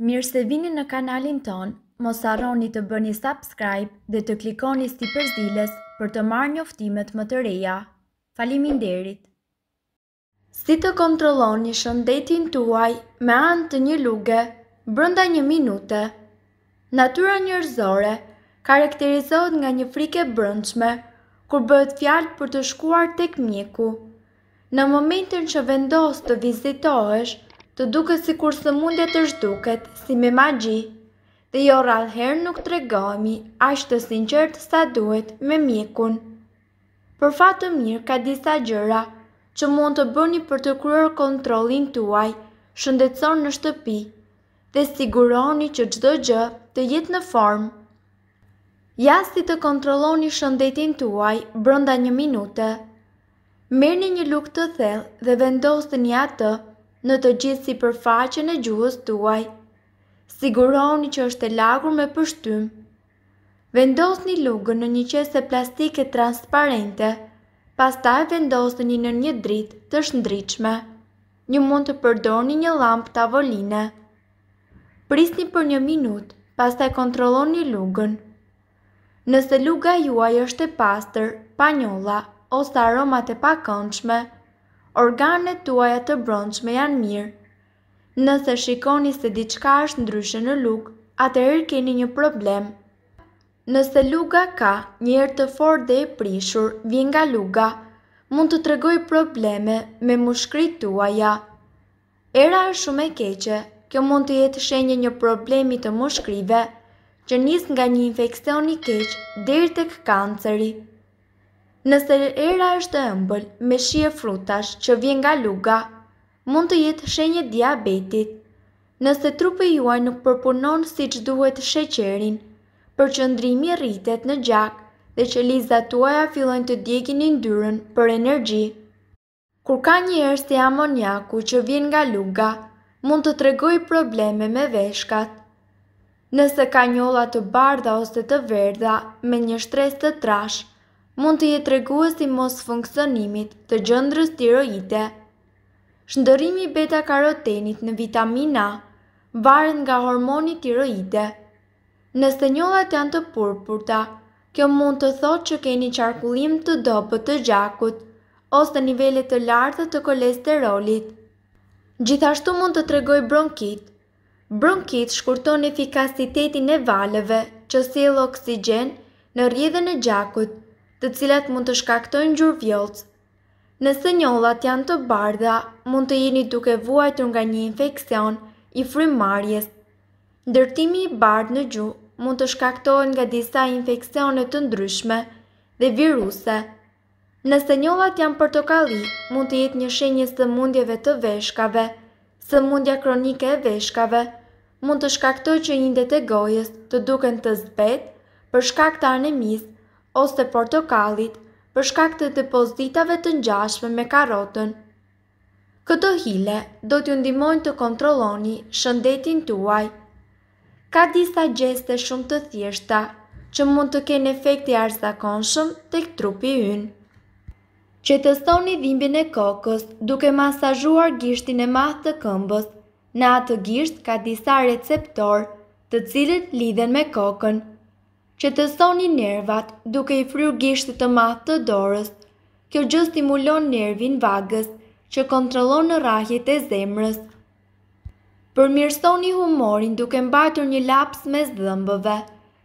Mirë se vini në kanalin ton, mos arroni të bëni subscribe dhe të klikoni si përzilës për të marrë njoftimet më të reja. Falimin derit! Si të kontroloni shëndetin tuaj me antë të një luge brënda një minute? Natura njërzore karakterizohet nga një frike brëndshme kur bëhet fjalë për të shkuar tek mjeku. Në momentin që vendos të vizitohesh, të duket si kur së mundet të shduket si me magji, dhe jo rallëherë nuk të regohemi ashtë të sinqertë sa duhet me mjekun. Për fatë të mirë ka disa gjëra që mund të bëni për të kryer kontrolin tuaj shëndetson në shtëpi dhe siguroni që gjdo gjë të jetë në formë. Ja si të kontroloni shëndetin tuaj brënda një minute. Merë një lukë të thellë dhe vendosë një atë në të gjithë si përfaqën e gjuhës tuaj. Siguroni që është e lagur me pështym. Vendos një lugë në një qese plastike transparente, pastaj vendos një në një dritë të shndriqme. Një mund të përdoni një lampë tavoline. Prisni për një minutë, pastaj kontrolloni lugën. Nëse luga juaj është e pastër, pa njolla ose aromat e pakëndshme, organet tuaja të brëndshme janë mirë. Nëse shikoni se diçka është ndryshe në e atëherë keni një problem. Nëse luga ka një erë të fortë dhe e prishur, vjen nga luga, mund të tregoj probleme me mushkrit tuaja. Era është shumë e keqe, kjo mund të jetë shenjë një problemi të mushkrive, që njës nga një infekcioni keq dhe i të këkanceri. Nëse era është e ëmbël me shie frutash që vjen nga luga, mund të jetë shenjë diabetit. Nëse trupi juaj nuk përpunon si që duhet sheqerin, për që ndrimi rritet në gjak dhe që liza tuaja fillojnë të djekin i ndyrën për energji. Kur ka një erë si amoniaku që vjen nga luga, mund të tregoj probleme me veshkat. Nëse ka njolla të bardha ose të verdha me një shtres të trashë, mund të jetë reguës i mos funksionimit të gjëndrës tiroide. Shëndërimi beta karotenit në vitamin A varen nga hormoni tiroide. Nëse njollat janë të purpurta, kjo mund të thotë që keni qarkullim të dobët të gjakut ose nivellet të lartë të kolesterolit. Gjithashtu mund të tregoj bronkit. Bronkit shkurton efikasitetin e valëve që sjell oksigjen në rrjedhën e gjakut të cilat mund të shkaktojnë gjurë vjollës. Nëse njollat janë të bardha, mund të jeni duke vuajtur nga një infekcion i frymarrjes. Ndërtimi i bardhë në gjuhë mund të shkaktohet nga disa infeksione të ndryshme dhe viruse. Nëse njollat janë portokalli, mund të jetë një shenjë të sëmundjeve të veshkave, sëmundja kronike e veshkave, mund të shkaktohet që njëndet e gojës të duken të zbet për shkak të anemisë ose portokallit për shkak të depozitave të ngjashme me karrotën. Këto hile do t'ju ndihmojnë të kontrolloni shëndetin tuaj. Ka disa gjeste shumë të thjeshta që mund të kenë efekt i arsyeshëm tek trupi ynë. Që të stoni dhimbjën e kokës duke masazhuar gishtin e madh të këmbës. Në atë gisht ka disa receptor të cilët lidhen me kokën që të soni nervat duke i fryr gisht të matë të dorës. Kjo gjë stimulon nervin vagës që kontrolon në rahjet e zemrës. Përmirësoni humorin duke mbajtur një laps mes dhëmbëve.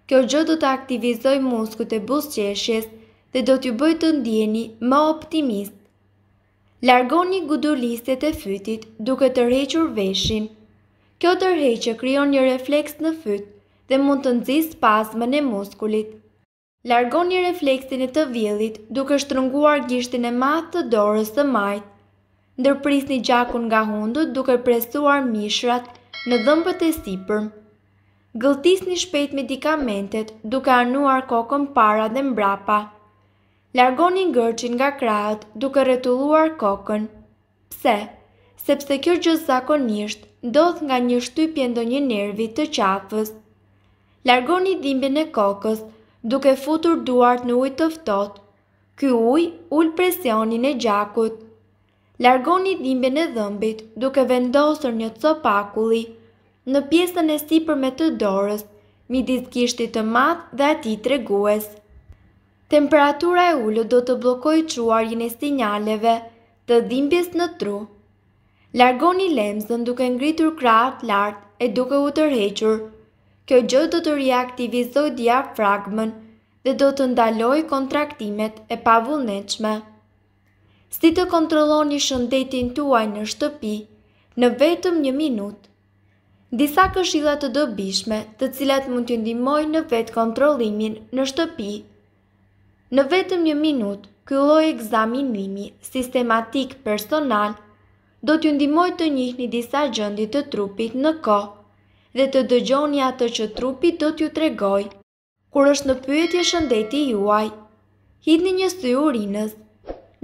Kjo gjë do të aktivizoj muskut e busqeshjes dhe do t'ju bëjtë të ndjeni më optimist. Largoni gudulistet e fytit duke të rrequr veshin. Kjo të rheqë kryon një refleks në fyt dhe mund të nëzis pasmën e muskulit. Largoni refleksin e të vjellit duke shtrënguar gishtin e matë të dorës të majtë. Ndërpris një gjakun nga hundët duke presuar mishrat në dhëmbët e sipërm. Gëltis një shpejt medikamentet duke anuar kokën para dhe mbrapa. Largoni një nga krahët duke retulluar kokën. Pse? Sepse kjo gjëzakonisht zakonisht ndodh nga një shtypje ndo një nervi të qafës. Largoni dhimbjen e kokës duke futur duart në ujë të ftohtë. Ky ujë ul presionin e gjakut. Largoni dhimbjen e dhëmbit duke vendosur një copë pakulli në pjesën e sipër me të dorës, midis kishtit të madh dhe të tregues. Temperatura e ulët do të bllokojë qurjen e sinjaleve të dhimbjes në tru. Largoni lemzën duke ngritur krahun lart e duke u tërhequr kjo gjë do të reaktivizoj diafragmën dhe do të ndaloj kontraktimet e pavullneqme. Si të kontroloni shëndetin tuaj në shtëpi në vetëm një minut? Disa këshilla të dobishme të cilat mund të ndimoj në vetë kontrolimin në shtëpi. Në vetëm një minut, kylloj examinimi sistematik personal do të ndimoj të njihni disa gjëndit të trupit në kohë dhe të dëgjoni atë që trupi do t'ju tregoj. Kur është në pyetje shëndeti juaj, hidni një sy urinës.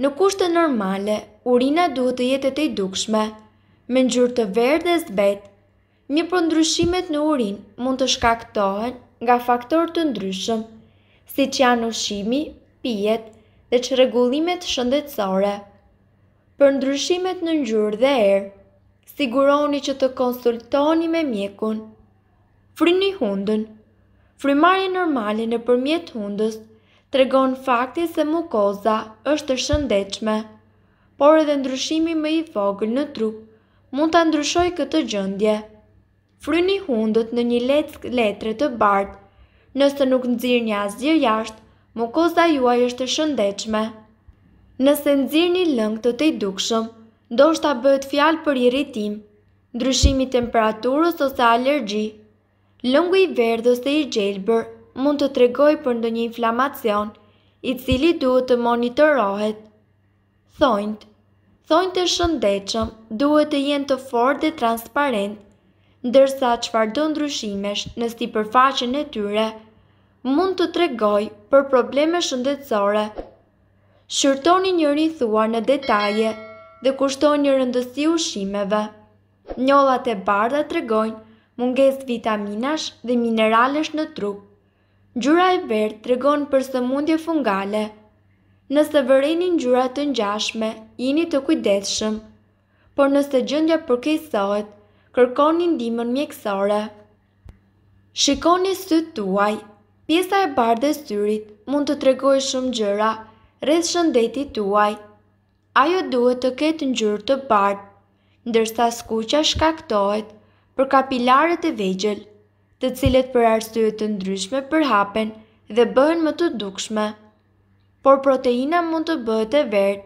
Në kushte normale, urina duhet të jetë të dukshme, me në gjurë të verë dhe zbet. Një për ndryshimet në urin mund të shkaktohen nga faktor të ndryshëm, si që janë ushimi, pijet dhe që regullimet shëndetsore. Për ndryshimet në ngjyrë dhe erë, siguroni që të konsultoni me mjekun. Fryni hundën Frymarje normale në përmjet hundës të regon fakti se mukoza është të shëndechme, por edhe ndryshimi me i vogël në trup mund të ndryshoj këtë gjëndje. Fryni hundët në një leck letre të bardë, nëse nuk nëzirë një asgjë jashtë, mukoza juaj është të shëndechme. Nëse nëzirë një lëngë të të i dukshëm, do shta bëhet fjalë për irritim, ndryshimi temperaturës ose alergji. Lëngu i verdhë ose i gjelbër mund të tregoj për ndë një inflamacion, i cili duhet të monitorohet. Thojnët Thojnët e shëndechëm duhet të jenë të fortë dhe transparent, ndërsa që fardë ndryshimesh në sti e tyre, mund të tregoj për probleme shëndecore. Shërtoni njëri thua në detaje, dhe kushton një rëndësi ushimeve. Njollat e barda të regojnë munges vitaminash dhe mineralesh në trup. Gjura e verë të regojnë për së mundje fungale. Nëse vërenin gjura të njashme, jini të kujdeshëm, por nëse gjëndja përkesohet, kërkonin dimën mjekësore. Shikoni së të tuaj, pjesa e e syrit mund të tregoj shumë gjëra, rreth shëndetit tuaj, ajo duhet të ketë njërë të bardë, ndërsa skuqa shkaktohet për kapilarët e vejgjel, të cilet për arsye të ndryshme përhapen dhe bëhen më të dukshme. Por proteina mund të bëhet e verë,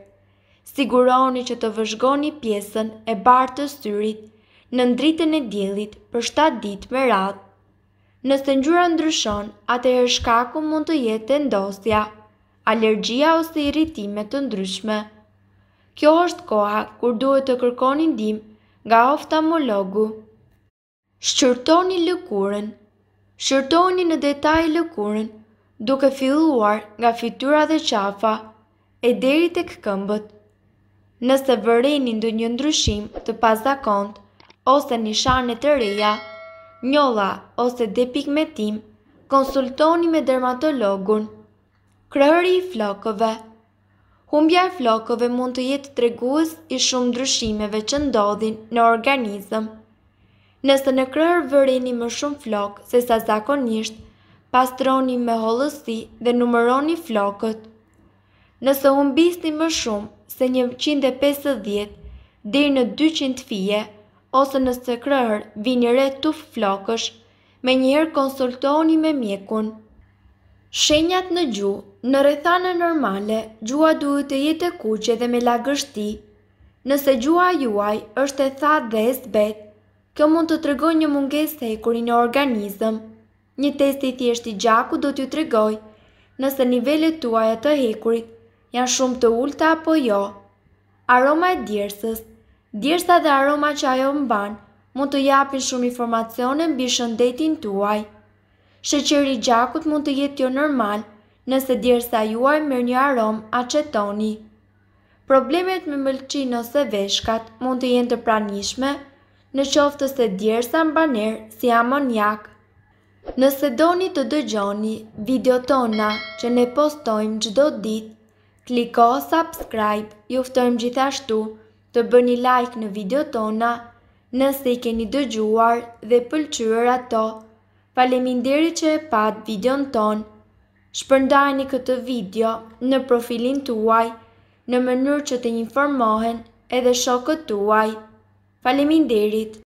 siguroni që të vëzhgoni pjesën e bardë të syrit në ndritën e djelit për 7 ditë me ratë. Nëse ngjyra ndryshon, atëherë shkaku mund të jetë ndosja, alergjia ose irritime të ndryshme. Kjo është koha kur duhet të kërkoni ndim nga oftalmologu. Shqyrtoni lëkurën Shqyrtoni në detaj lëkurën duke filluar nga fitura dhe qafa e deri të këmbët. Nëse vëreni ndë një ndryshim të pasakont ose një shane të reja, njolla ose depigmentim, konsultoni me dermatologun. Krëri i flokëve Humbja e flokove mund të jetë tregues i shumë ndryshimeve që ndodhin në organizëm. Nëse në kërër vëreni më shumë flok se sa zakonisht, pastroni me hollësi dhe numëroni flokët. Nëse humbisni më shumë se 150 deri në 200 fije, ose nëse kërër vini re tuf flokësh, me njëherë konsultoni me mjekun. Shenjat në gju, në rethane normale, gjua duhet të jetë e kuqe dhe me lagështi. Nëse gjua juaj është e tha dhe e zbet, kjo mund të tregoj një munges të ekurin në organizëm. Një test i thjeshti i gjaku do t'ju tregoj nëse nivellet tuaja të hekurit janë shumë të ulta apo jo. Aroma e djersës Djersa dhe aroma që ajo mban mund të japin shumë informacione mbi shëndetin tuaj. Sheqeri i gjakut mund të jetë jo normal, nëse djersa juaj merr një arom acetoni. Problemet me mëlçin ose veshkat mund të jenë të pranishme, në qoftë se djersa mbaner si amoniak. Nëse doni të dëgjoni videot tona që ne postojmë çdo ditë, kliko subscribe, ju ftojmë gjithashtu të bëni like në videot tona nëse i keni dëgjuar dhe pëlqyer ato. Faleminderit që e pat videon ton. Shpërndajni këtë video në profilin tuaj në mënyrë që të informohen edhe shokët tuaj. Faleminderit.